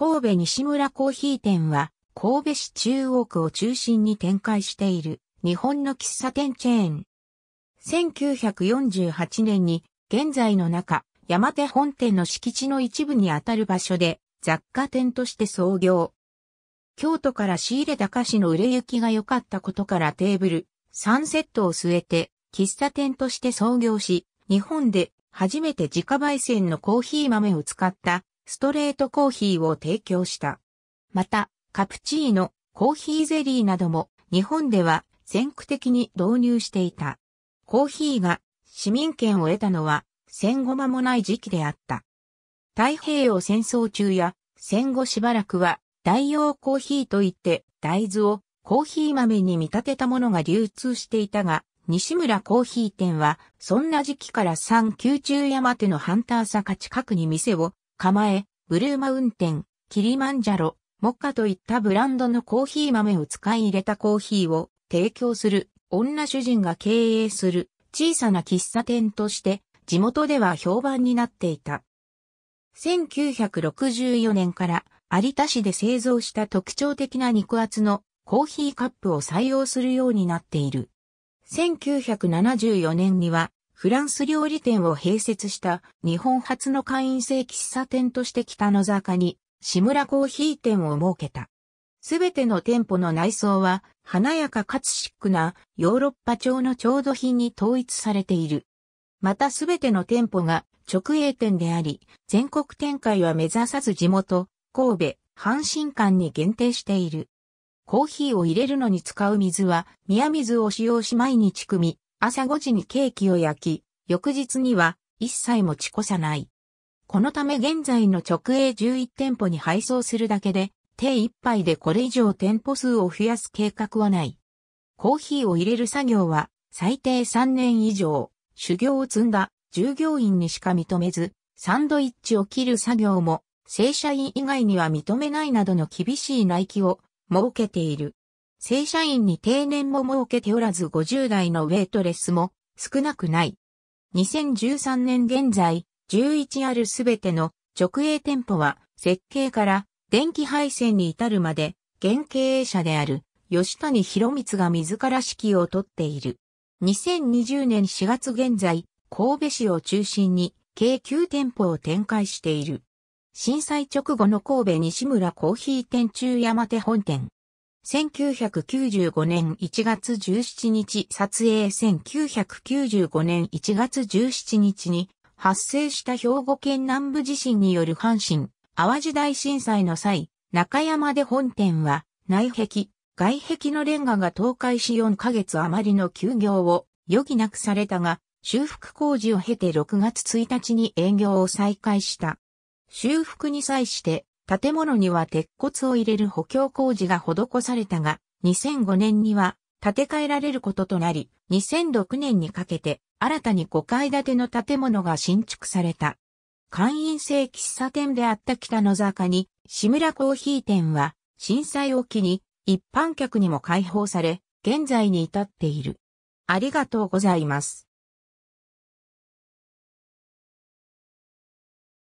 神戸西村コーヒー店は、神戸市中央区を中心に展開している日本の喫茶店チェーン。1948年に現在の中、山手本店の敷地の一部にあたる場所で雑貨店として創業。京都から仕入れた菓子の売れ行きが良かったことからテーブル、3セットを据えて喫茶店として創業し、日本で初めて自家焙煎のコーヒー豆を使ったストレートコーヒーを提供した。また、カプチーノ、コーヒーゼリーなども日本では先駆的に導入していた。コーヒーが市民権を得たのは戦後間もない時期であった。太平洋戦争中や戦後しばらくは代用コーヒーといって大豆をコーヒー豆に見立てたものが流通していたが、西村コーヒー店はそんな時期から産宮中山手のハンター坂近くに店を構え、ブルーマウンテン、キリマンジャロ、モッカといったブランドのコーヒー豆を使い入れたコーヒーを提供する女主人が経営する小さな喫茶店として地元では評判になっていた。1964年から有田市で製造した特徴的な肉厚のコーヒーカップを採用するようになっている。1974年にはフランス料理店を併設した日本初の会員制喫茶店として北野坂に志村コーヒー店を設けた。すべての店舗の内装は華やかかつシックなヨーロッパ調の調度品に統一されている。またすべての店舗が直営店であり、全国展開は目指さず地元、神戸、阪神間に限定している。コーヒーを入れるのに使う水は、宮水を使用し毎日汲み、朝5時にケーキを焼き、翌日には一切持ち越さない。このため現在の直営11店舗に配送するだけで、手一杯でこれ以上店舗数を増やす計画はない。コーヒーを入れる作業は最低3年以上、修行を積んだ従業員にしか認めず、サンドイッチを切る作業も正社員以外には認めないなどの厳しい内規を設けている。正社員に定年も設けておらず50代のウェイトレスも少なくない。2013年現在、11あるすべての直営店舗は設計から電気配線に至るまで現経営者である吉谷博光が自ら指揮を取っている。2020年4月現在、神戸市を中心に計9店舗を展開している。震災直後の神戸西村コーヒー店中山手本店、1995年1月17日撮影1995年1月17日に発生した兵庫県南部地震による阪神、淡路大震災の際、中山で本店は内壁、外壁のレンガが倒壊し4ヶ月余りの休業を余儀なくされたが、修復工事を経て6月1日に営業を再開した。修復に際して建物には鉄骨を入れる補強工事が施されたが、2005年には建て替えられることとなり、2006年にかけて新たに5階建ての建物が新築された。会員制喫茶店であった北の坂に、志村コーヒー店は震災を機に一般客にも開放され、現在に至っている。ありがとうございます。